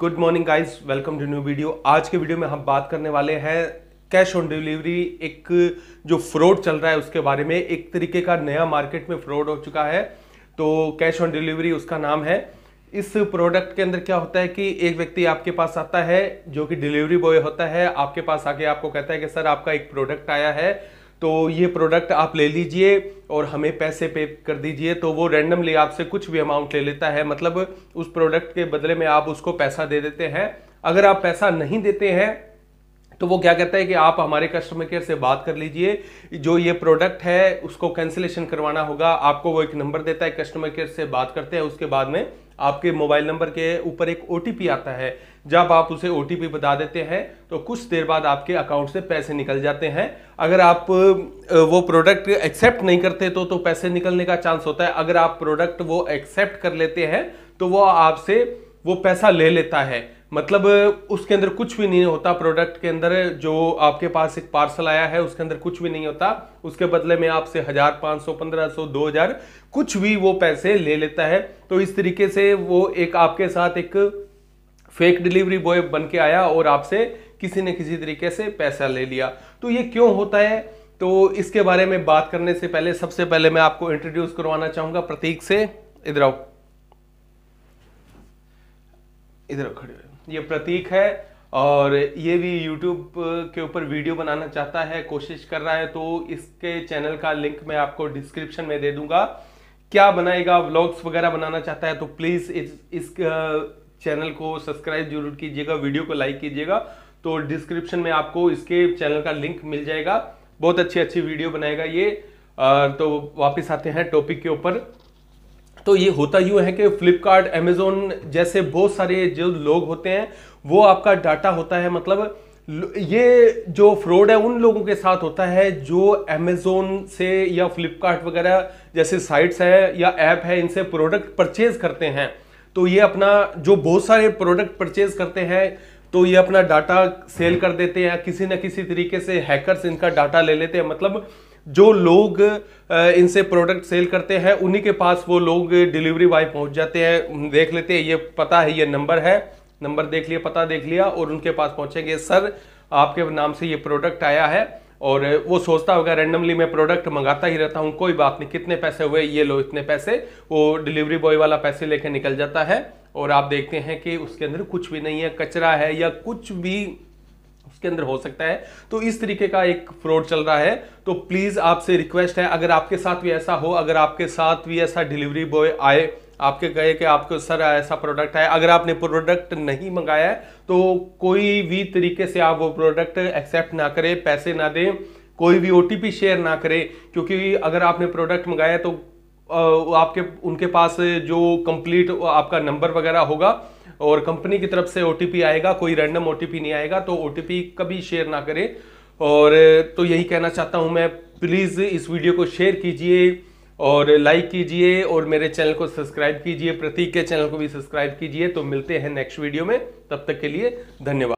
good morning guys welcome to new video आज के video में हम बात करने वाले हैं कैश ऑन डिलीवरी एक जो फ्रॉड चल रहा है उसके बारे में एक तरीके का नया मार्केट में फ्रॉड हो चुका है तो कैश ऑन डिलीवरी उसका नाम है इस प्रोडक्ट के अंदर क्या होता है कि एक व्यक्ति आपके पास आता है जो कि डिलीवरी बॉय होता है आपके पास आके आपको कहता है कि सर आपका एक प्रोडक्ट आया है तो ये प्रोडक्ट आप ले लीजिए और हमें पैसे पे कर दीजिए तो वो रैंडमली आपसे कुछ भी अमाउंट ले लेता है मतलब उस प्रोडक्ट के बदले में आप उसको पैसा दे देते हैं अगर आप पैसा नहीं देते हैं तो वो क्या कहता है कि आप हमारे कस्टमर केयर से बात कर लीजिए जो ये प्रोडक्ट है उसको कैंसिलेशन करवाना होगा आपको वो एक नंबर देता है कस्टमर केयर से बात करते हैं उसके बाद में आपके मोबाइल नंबर के ऊपर एक ओ आता है जब आप उसे ओ बता देते हैं तो कुछ देर बाद आपके अकाउंट से पैसे निकल जाते हैं अगर आप वो प्रोडक्ट एक्सेप्ट नहीं करते तो, तो पैसे निकलने का चांस होता है अगर आप प्रोडक्ट वो एक्सेप्ट कर लेते हैं तो वो आपसे वो पैसा ले लेता है मतलब उसके अंदर कुछ भी नहीं होता प्रोडक्ट के अंदर जो आपके पास एक पार्सल आया है उसके अंदर कुछ भी नहीं होता उसके बदले में आपसे हज़ार पाँच सौ पंद्रह सौ दो हज़ार कुछ भी वो पैसे ले लेता है तो इस तरीके से वो एक आपके साथ एक फेक डिलीवरी बॉय बन के आया और आपसे किसी ने किसी तरीके से पैसा ले लिया तो ये क्यों होता है तो इसके बारे में बात करने से पहले सबसे पहले मैं आपको इंट्रोड्यूस करवाना चाहूंगा प्रतीक से इधर आओ इधर खड़े ये प्रतीक है और ये भी यूट्यूब के ऊपर वीडियो बनाना चाहता है कोशिश कर रहा है तो इसके चैनल का लिंक मैं आपको डिस्क्रिप्शन में दे दूंगा क्या बनाएगा व्लॉग्स वगैरह बनाना चाहता है तो प्लीज़ इस, इस चैनल को सब्सक्राइब जरूर कीजिएगा वीडियो को लाइक कीजिएगा तो डिस्क्रिप्शन में आपको इसके चैनल का लिंक मिल जाएगा बहुत अच्छी अच्छी वीडियो बनाएगा ये तो वापिस आते हैं टॉपिक के ऊपर तो ये होता यूँ है कि फ्लिपकार्ट अमेज़ोन जैसे बहुत सारे जो लोग होते हैं वो आपका डाटा होता है मतलब ये जो फ्रॉड है उन लोगों के साथ होता है जो अमेज़ोन से या फ्लिपकार्ट वगैरह जैसे साइट्स है या ऐप है इनसे प्रोडक्ट परचेज करते हैं तो ये अपना जो बहुत सारे प्रोडक्ट परचेज करते हैं तो ये अपना डाटा सेल कर देते हैं किसी न किसी तरीके से हैकर्स इनका डाटा ले लेते हैं मतलब जो लोग इनसे प्रोडक्ट सेल करते हैं उन्हीं के पास वो लोग डिलीवरी बॉय पहुंच जाते हैं देख लेते हैं ये पता है ये नंबर है नंबर देख लिया पता देख लिया और उनके पास पहुंचेंगे सर आपके नाम से ये प्रोडक्ट आया है और वो सोचता होगा रैंडमली मैं प्रोडक्ट मंगाता ही रहता हूँ कोई बात नहीं कितने पैसे हुए ये लो इतने पैसे वो डिलीवरी बॉय वाला पैसे लेके निकल जाता है और आप देखते हैं कि उसके अंदर कुछ भी नहीं है कचरा है या कुछ भी उसके अंदर हो सकता है तो इस तरीके का एक फ्रॉड चल रहा है तो प्लीज़ आपसे रिक्वेस्ट है अगर आपके साथ भी ऐसा हो अगर आपके साथ भी ऐसा डिलीवरी बॉय आए आपके कहे कि आपको सर ऐसा प्रोडक्ट है अगर आपने प्रोडक्ट नहीं मंगाया है तो कोई भी तरीके से आप वो प्रोडक्ट एक्सेप्ट ना करें पैसे ना दें कोई भी ओ शेयर ना करें क्योंकि अगर आपने प्रोडक्ट मंगाया तो आपके उनके पास जो कंप्लीट आपका नंबर वगैरह होगा और कंपनी की तरफ से ओ आएगा कोई रैंडम ओ नहीं आएगा तो ओ कभी शेयर ना करें और तो यही कहना चाहता हूं मैं प्लीज़ इस वीडियो को शेयर कीजिए और लाइक कीजिए और मेरे चैनल को सब्सक्राइब कीजिए प्रतीक के चैनल को भी सब्सक्राइब कीजिए तो मिलते हैं नेक्स्ट वीडियो में तब तक के लिए धन्यवाद